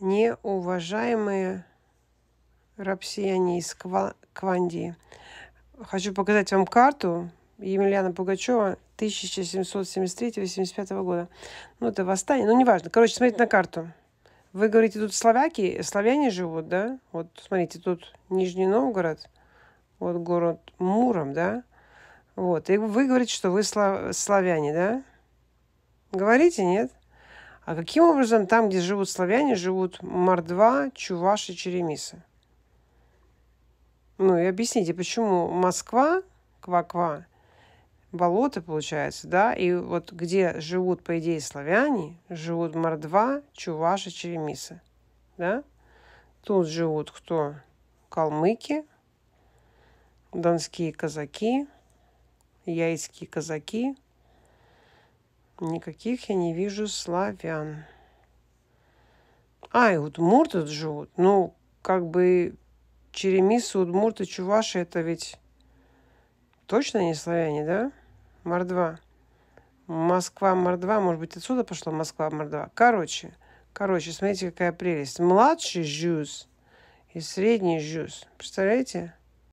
неуважаемые рапсияне из Квандии. Хочу показать вам карту Емельяна Пугачева 1773-75 года. Ну, это восстание, ну, неважно. Короче, смотрите на карту. Вы говорите, тут славяки, славяне живут, да? Вот, смотрите, тут Нижний Новгород, вот город Муром, да? Вот, и вы говорите, что вы слав... славяне, да? Говорите, нет? А каким образом там, где живут славяне, живут мордва, чуваши, черемисы? Ну и объясните, почему Москва, ква-ква, болото получается, да, и вот где живут, по идее, славяне, живут мордва, чуваши, черемисы, да? Тут живут кто? Калмыки, донские казаки, яйские казаки – Никаких я не вижу славян. А, и удмурты живут. Ну, как бы черемисы, удмурты, чуваши, это ведь точно не славяне, да? Мордва. Москва, Мордва. Может быть, отсюда пошла Москва, Мордва. Короче, короче, смотрите, какая прелесть. Младший жюз и средний жюз. Представляете?